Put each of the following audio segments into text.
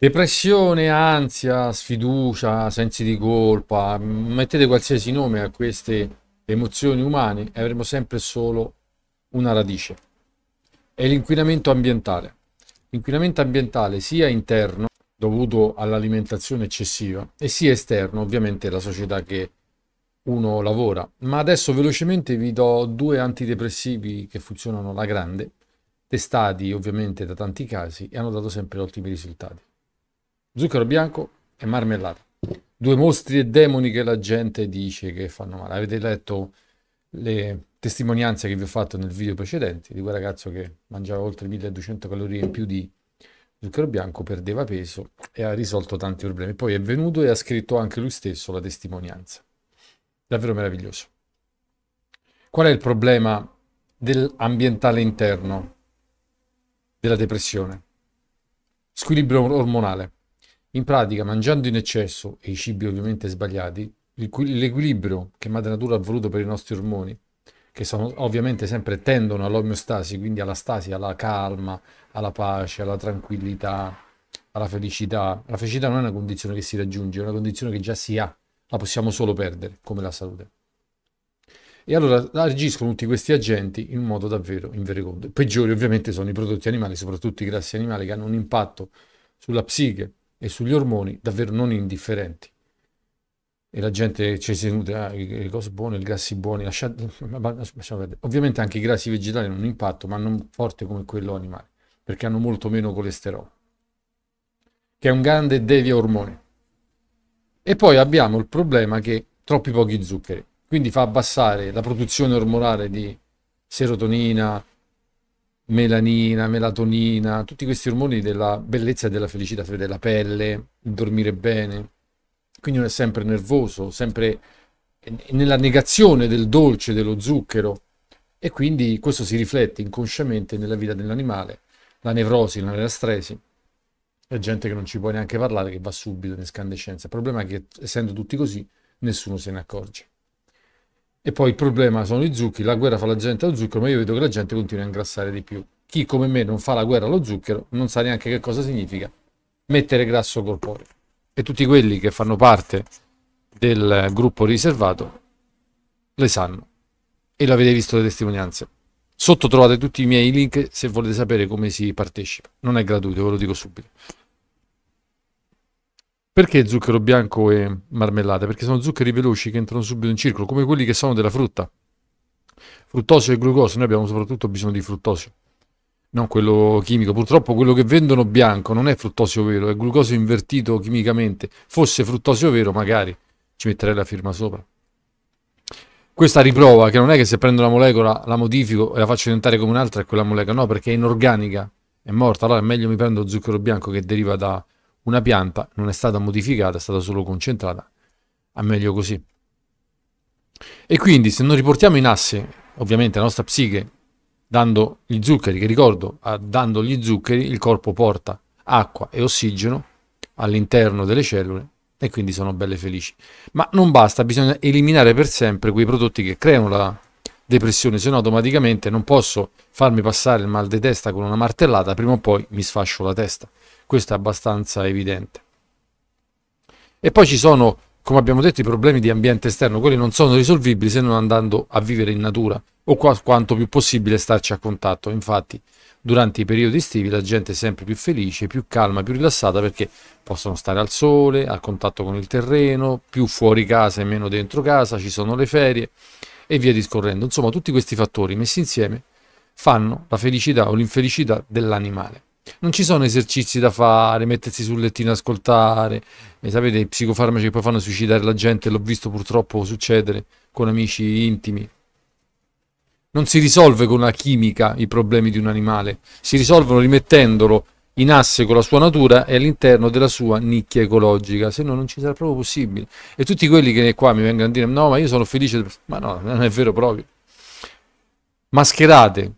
Depressione, ansia, sfiducia, sensi di colpa, mettete qualsiasi nome a queste emozioni umane e avremo sempre solo una radice. È l'inquinamento ambientale. L'inquinamento ambientale sia interno, dovuto all'alimentazione eccessiva, e sia esterno, ovviamente la società che uno lavora. Ma adesso velocemente vi do due antidepressivi che funzionano alla grande, testati ovviamente da tanti casi e hanno dato sempre ottimi risultati zucchero bianco e marmellata. Due mostri e demoni che la gente dice che fanno male. Avete letto le testimonianze che vi ho fatto nel video precedente di quel ragazzo che mangiava oltre 1200 calorie in più di zucchero bianco, perdeva peso e ha risolto tanti problemi. Poi è venuto e ha scritto anche lui stesso la testimonianza. Davvero meraviglioso. Qual è il problema dell'ambientale interno della depressione? Squilibrio ormonale. In pratica, mangiando in eccesso e i cibi ovviamente sbagliati, l'equilibrio che Madre Natura ha voluto per i nostri ormoni, che sono, ovviamente sempre tendono all'omeostasi, quindi alla stasi, alla calma, alla pace, alla tranquillità, alla felicità. La felicità non è una condizione che si raggiunge, è una condizione che già si ha, la possiamo solo perdere, come la salute. E allora agiscono tutti questi agenti in modo davvero invericondo. Peggiori ovviamente sono i prodotti animali, soprattutto i grassi animali, che hanno un impatto sulla psiche e sugli ormoni davvero non indifferenti. E la gente ci si nutre, ah, le cose buone, i grassi buoni, lasciate, lasciate perdere. Ovviamente anche i grassi vegetali hanno un impatto, ma non forte come quello animale, perché hanno molto meno colesterolo, che è un grande devia ormone. E poi abbiamo il problema che troppi pochi zuccheri, quindi fa abbassare la produzione ormonale di serotonina, melanina, melatonina, tutti questi ormoni della bellezza e della felicità, cioè della pelle, il dormire bene. Quindi uno è sempre nervoso, sempre nella negazione del dolce, dello zucchero. E quindi questo si riflette inconsciamente nella vita dell'animale, la nevrosi, la nerastresi. C'è gente che non ci può neanche parlare, che va subito in escandescenza. Il problema è che, essendo tutti così, nessuno se ne accorge. E poi il problema sono i zuccheri, la guerra fa la gente allo zucchero, ma io vedo che la gente continua a ingrassare di più. Chi come me non fa la guerra allo zucchero non sa neanche che cosa significa mettere grasso corporeo. E tutti quelli che fanno parte del gruppo riservato le sanno e l'avete visto le testimonianze. Sotto trovate tutti i miei link se volete sapere come si partecipa. Non è gratuito, ve lo dico subito. Perché zucchero bianco e marmellata? Perché sono zuccheri veloci che entrano subito in circolo, come quelli che sono della frutta. Fruttosio e glucosio, noi abbiamo soprattutto bisogno di fruttosio, non quello chimico. Purtroppo quello che vendono bianco non è fruttosio vero, è glucosio invertito chimicamente. Fosse fruttosio vero, magari ci metterei la firma sopra. Questa riprova che non è che se prendo una molecola la modifico e la faccio diventare come un'altra è quella molecola, no, perché è inorganica, è morta, allora è meglio mi prendo zucchero bianco che deriva da una pianta non è stata modificata, è stata solo concentrata, a meglio così. E quindi se non riportiamo in asse, ovviamente la nostra psiche, dando gli zuccheri, che ricordo, dando gli zuccheri il corpo porta acqua e ossigeno all'interno delle cellule e quindi sono belle felici. Ma non basta, bisogna eliminare per sempre quei prodotti che creano la depressione, se no automaticamente non posso farmi passare il mal di testa con una martellata, prima o poi mi sfascio la testa questo è abbastanza evidente. E poi ci sono, come abbiamo detto, i problemi di ambiente esterno, quelli non sono risolvibili se non andando a vivere in natura o qua, quanto più possibile starci a contatto. Infatti, durante i periodi estivi la gente è sempre più felice, più calma, più rilassata perché possono stare al sole, a contatto con il terreno, più fuori casa e meno dentro casa, ci sono le ferie e via discorrendo. Insomma, tutti questi fattori messi insieme fanno la felicità o l'infelicità dell'animale. Non ci sono esercizi da fare, mettersi sul lettino, ascoltare. E eh, sapete, i psicofarmaci che poi fanno suicidare la gente, l'ho visto purtroppo succedere con amici intimi. Non si risolve con la chimica i problemi di un animale, si risolvono rimettendolo in asse con la sua natura e all'interno della sua nicchia ecologica, se no non ci sarà proprio possibile. E tutti quelli che qua mi vengono a dire no, ma io sono felice, ma no, non è vero proprio. Mascherate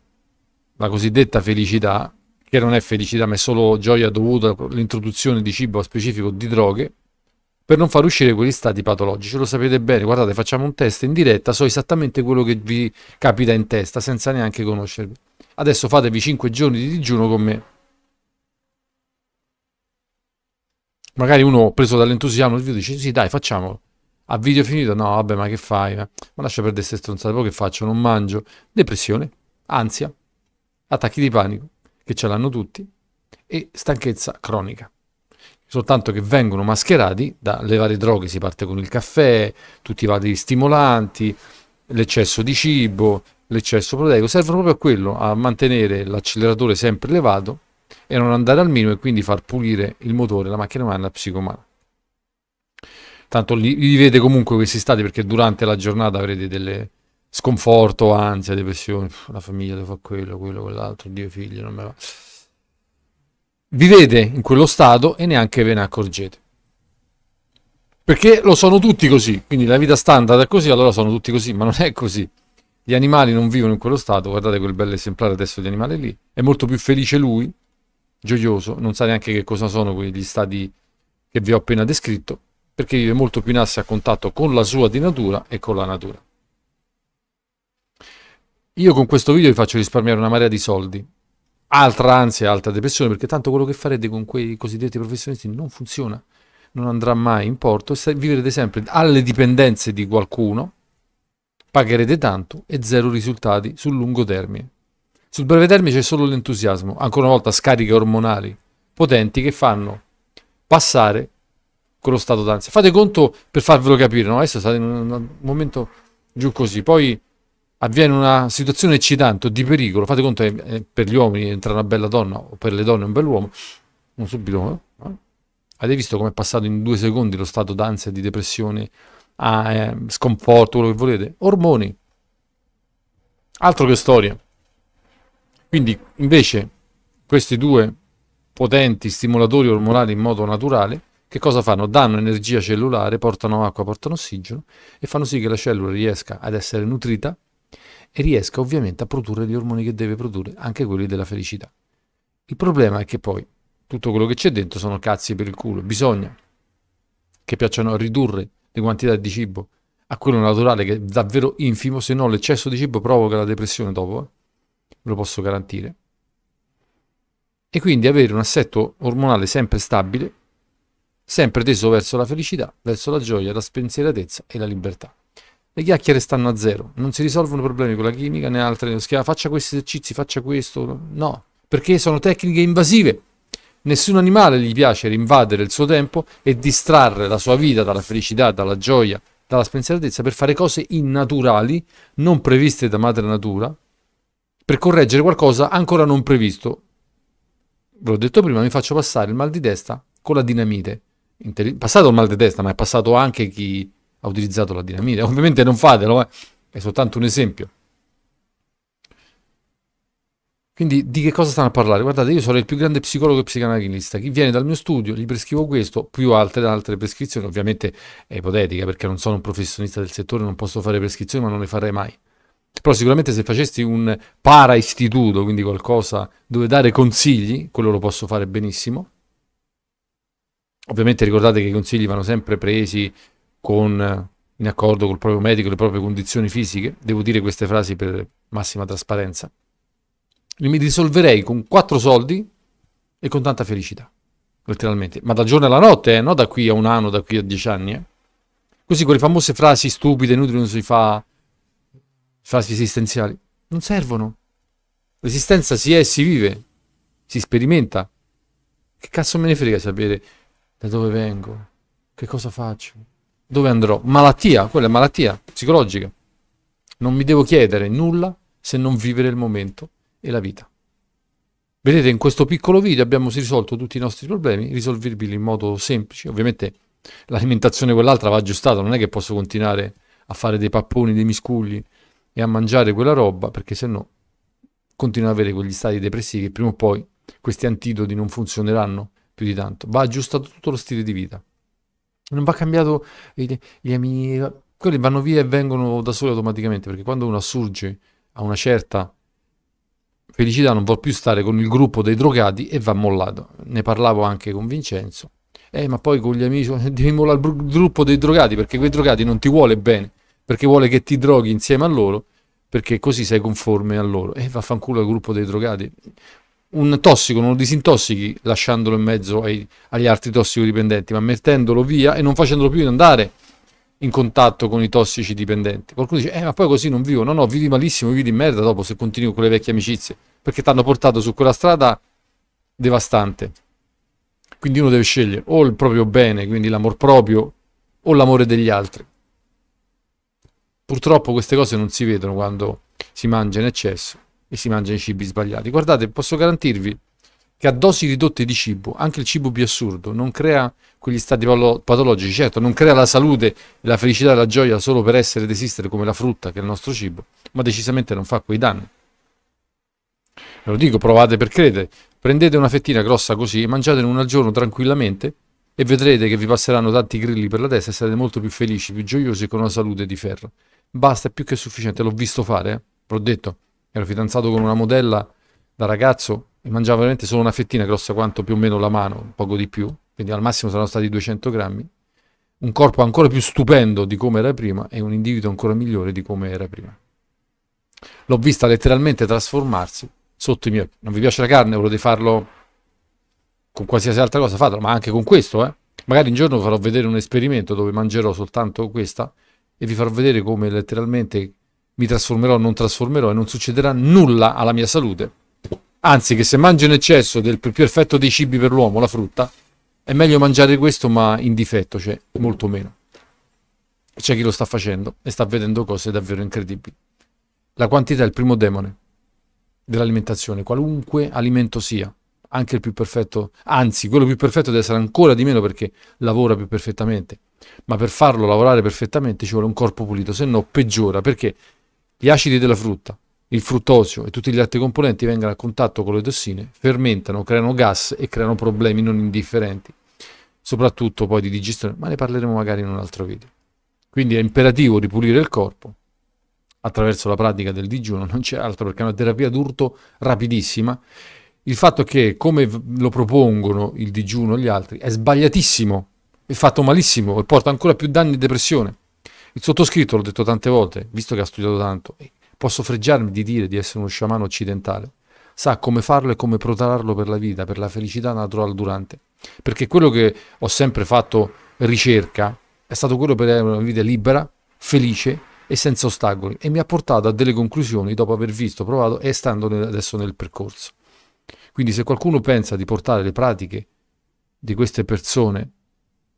la cosiddetta felicità che non è felicità ma è solo gioia dovuta all'introduzione di cibo specifico di droghe, per non far uscire quegli stati patologici. Lo sapete bene, guardate, facciamo un test in diretta, so esattamente quello che vi capita in testa senza neanche conoscervi. Adesso fatevi 5 giorni di digiuno con me. Magari uno preso dall'entusiasmo del video dice sì dai facciamolo. A video finito no vabbè ma che fai? Eh? Ma lascia perdere queste stronzate, poi che faccio? Non mangio. Depressione, ansia, attacchi di panico che ce l'hanno tutti, e stanchezza cronica. Soltanto che vengono mascherati dalle varie droghe, si parte con il caffè, tutti i vari stimolanti, l'eccesso di cibo, l'eccesso proteico, servono proprio a quello, a mantenere l'acceleratore sempre elevato e non andare al minimo e quindi far pulire il motore, la macchina umana la psicomana. Tanto li, li vede comunque questi stati perché durante la giornata avrete delle, sconforto, ansia, depressione, la famiglia deve fare quello, quello, quell'altro, Dio figlio, non me va. Vivete in quello stato e neanche ve ne accorgete. Perché lo sono tutti così, quindi la vita standard è così, allora sono tutti così, ma non è così. Gli animali non vivono in quello stato, guardate quel bel esemplare adesso di animale lì, è molto più felice lui, gioioso, non sa neanche che cosa sono quegli stati che vi ho appena descritto, perché vive molto più in asse a contatto con la sua di natura e con la natura. Io con questo video vi faccio risparmiare una marea di soldi. Altra ansia, altra depressione, perché tanto quello che farete con quei cosiddetti professionisti non funziona, non andrà mai in porto, e vivrete sempre alle dipendenze di qualcuno, pagherete tanto e zero risultati sul lungo termine. Sul breve termine c'è solo l'entusiasmo, ancora una volta scariche ormonali potenti che fanno passare quello stato d'ansia. Fate conto per farvelo capire, no? adesso state in un momento giù così, poi avviene una situazione eccitante di pericolo, fate conto che eh, eh, per gli uomini entra una bella donna o per le donne un bell'uomo, non subito, eh? eh. avete visto come è passato in due secondi lo stato d'ansia, di depressione, a ah, eh, sconforto, quello che volete? Ormoni, altro che storia. Quindi invece questi due potenti stimolatori ormonali in modo naturale, che cosa fanno? Danno energia cellulare, portano acqua, portano ossigeno e fanno sì che la cellula riesca ad essere nutrita e riesca ovviamente a produrre gli ormoni che deve produrre, anche quelli della felicità. Il problema è che poi tutto quello che c'è dentro sono cazzi per il culo, bisogna che piacciono ridurre le quantità di cibo a quello naturale che è davvero infimo, se no l'eccesso di cibo provoca la depressione dopo, eh. ve lo posso garantire. E quindi avere un assetto ormonale sempre stabile, sempre teso verso la felicità, verso la gioia, la spensieratezza e la libertà le chiacchiere stanno a zero, non si risolvono problemi con la chimica né altre, ah, faccia questi esercizi, faccia questo, no, perché sono tecniche invasive. Nessun animale gli piace rinvadere il suo tempo e distrarre la sua vita dalla felicità, dalla gioia, dalla spensieratezza per fare cose innaturali, non previste da madre natura, per correggere qualcosa ancora non previsto. Ve l'ho detto prima, mi faccio passare il mal di testa con la dinamite. Passato il mal di testa, ma è passato anche chi ha utilizzato la dinamite. Ovviamente non fatelo, eh? è soltanto un esempio. Quindi di che cosa stanno a parlare? Guardate, io sono il più grande psicologo e psicanalista. Chi viene dal mio studio gli prescrivo questo, più altre, altre prescrizioni. Ovviamente è ipotetica perché non sono un professionista del settore, non posso fare prescrizioni, ma non le farei mai. Però sicuramente se facessi un para-istituto, quindi qualcosa dove dare consigli, quello lo posso fare benissimo. Ovviamente ricordate che i consigli vanno sempre presi con, in accordo col proprio medico le proprie condizioni fisiche, devo dire queste frasi per massima trasparenza, mi risolverei con quattro soldi e con tanta felicità, letteralmente, ma da giorno alla notte, eh, no da qui a un anno, da qui a dieci anni. Eh. Così quelle famose frasi stupide, inutili, non si fa, frasi esistenziali, non servono. L'esistenza si è e si vive, si sperimenta. Che cazzo me ne frega sapere da dove vengo, che cosa faccio, dove andrò? Malattia, quella è malattia psicologica. Non mi devo chiedere nulla se non vivere il momento e la vita. Vedete, in questo piccolo video abbiamo risolto tutti i nostri problemi, risolvibili in modo semplice. Ovviamente l'alimentazione quell'altra va aggiustata, non è che posso continuare a fare dei papponi, dei miscugli e a mangiare quella roba, perché se no continuo ad avere quegli stati depressivi che prima o poi questi antidoti non funzioneranno più di tanto. Va aggiustato tutto lo stile di vita non va cambiato gli, gli amici, quelli vanno via e vengono da soli automaticamente, perché quando uno assurge a una certa felicità non vuol più stare con il gruppo dei drogati e va mollato. Ne parlavo anche con Vincenzo. Eh, ma poi con gli amici devi mollare il gruppo dei drogati perché quei drogati non ti vuole bene, perché vuole che ti droghi insieme a loro, perché così sei conforme a loro. E eh, vaffanculo al gruppo dei drogati un tossico non lo disintossichi lasciandolo in mezzo ai, agli altri tossicodipendenti, ma mettendolo via e non facendolo più andare in contatto con i tossici dipendenti. Qualcuno dice, eh, ma poi così non vivo. No, no, vivi malissimo, vivi di merda dopo se continui con le vecchie amicizie, perché ti hanno portato su quella strada devastante. Quindi uno deve scegliere o il proprio bene, quindi l'amor proprio, o l'amore degli altri. Purtroppo queste cose non si vedono quando si mangia in eccesso e si mangiano i cibi sbagliati. Guardate, posso garantirvi che a dosi ridotte di cibo, anche il cibo più assurdo, non crea quegli stati patologici, certo, non crea la salute, la felicità e la gioia solo per essere ed esistere come la frutta che è il nostro cibo, ma decisamente non fa quei danni. Ve lo dico, provate per credere, prendete una fettina grossa così, mangiatene una al giorno tranquillamente e vedrete che vi passeranno tanti grilli per la testa e sarete molto più felici, più gioiosi e con una salute di ferro. Basta, è più che sufficiente, l'ho visto fare, eh? l'ho detto ero fidanzato con una modella da ragazzo e mangiava veramente solo una fettina grossa quanto più o meno la mano, poco di più, quindi al massimo saranno stati 200 grammi, un corpo ancora più stupendo di come era prima e un individuo ancora migliore di come era prima. L'ho vista letteralmente trasformarsi sotto i miei occhi. Non vi piace la carne, volete farlo con qualsiasi altra cosa, fatelo, ma anche con questo, eh. Magari un giorno farò vedere un esperimento dove mangerò soltanto questa e vi farò vedere come letteralmente mi trasformerò, non trasformerò e non succederà nulla alla mia salute. Anzi, che se mangio in eccesso del più perfetto dei cibi per l'uomo, la frutta, è meglio mangiare questo ma in difetto, cioè molto meno. C'è chi lo sta facendo e sta vedendo cose davvero incredibili. La quantità è il primo demone dell'alimentazione, qualunque alimento sia, anche il più perfetto, anzi quello più perfetto deve essere ancora di meno perché lavora più perfettamente, ma per farlo lavorare perfettamente ci vuole un corpo pulito, se no peggiora perché gli acidi della frutta, il fruttosio e tutti gli altri componenti vengono a contatto con le tossine, fermentano, creano gas e creano problemi non indifferenti, soprattutto poi di digestione, ma ne parleremo magari in un altro video. Quindi è imperativo ripulire il corpo attraverso la pratica del digiuno, non c'è altro perché è una terapia d'urto rapidissima. Il fatto che come lo propongono il digiuno gli altri è sbagliatissimo, è fatto malissimo e porta ancora più danni e depressione. Il sottoscritto, l'ho detto tante volte, visto che ha studiato tanto, eh, posso freggiarmi di dire di essere uno sciamano occidentale. Sa come farlo e come protrarlo per la vita, per la felicità naturale durante. Perché quello che ho sempre fatto ricerca è stato quello per avere una vita libera, felice e senza ostacoli e mi ha portato a delle conclusioni dopo aver visto, provato e stando adesso nel percorso. Quindi se qualcuno pensa di portare le pratiche di queste persone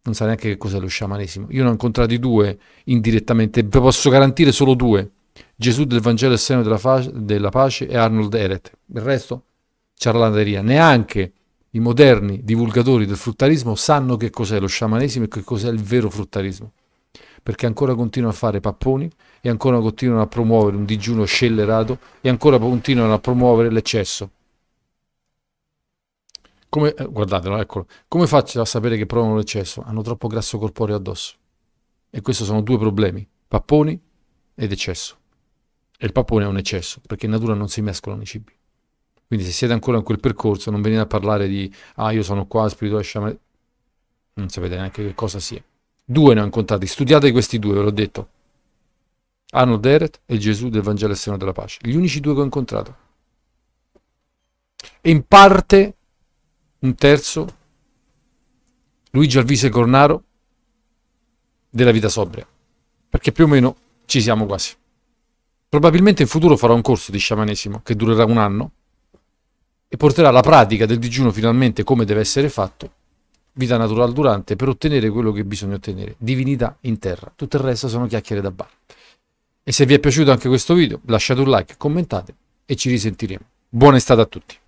non sa neanche che cos'è lo sciamanesimo. Io ne ho incontrati due indirettamente, ve posso garantire solo due. Gesù del Vangelo e Seno della, fa- della Pace e Arnold Eret. Il resto, ciarlateria. Neanche i moderni divulgatori del fruttarismo sanno che cos'è lo sciamanesimo e che cos'è il vero fruttarismo. Perché ancora continuano a fare papponi e ancora continuano a promuovere un digiuno scellerato e ancora continuano a promuovere l'eccesso. Come, eh, guardatelo, eccolo. Come faccio a sapere che provano l'eccesso? Hanno troppo grasso corporeo addosso. E questi sono due problemi, papponi ed eccesso. E il pappone è un eccesso, perché in natura non si mescolano i cibi. Quindi se siete ancora in quel percorso, non venite a parlare di ah, io sono qua, spirito sciamane. Non sapete neanche che cosa sia. Due ne ho incontrati, studiate questi due, ve l'ho detto. Arnold Deret e Gesù del Vangelo e Seno della Pace. Gli unici due che ho incontrato. E in parte un terzo Luigi Alvise Cornaro della vita sobria, perché più o meno ci siamo quasi. Probabilmente in futuro farò un corso di sciamanesimo che durerà un anno e porterà la pratica del digiuno finalmente come deve essere fatto, vita naturale durante, per ottenere quello che bisogna ottenere, divinità in terra. Tutto il resto sono chiacchiere da bar. E se vi è piaciuto anche questo video, lasciate un like, commentate e ci risentiremo. Buona estate a tutti.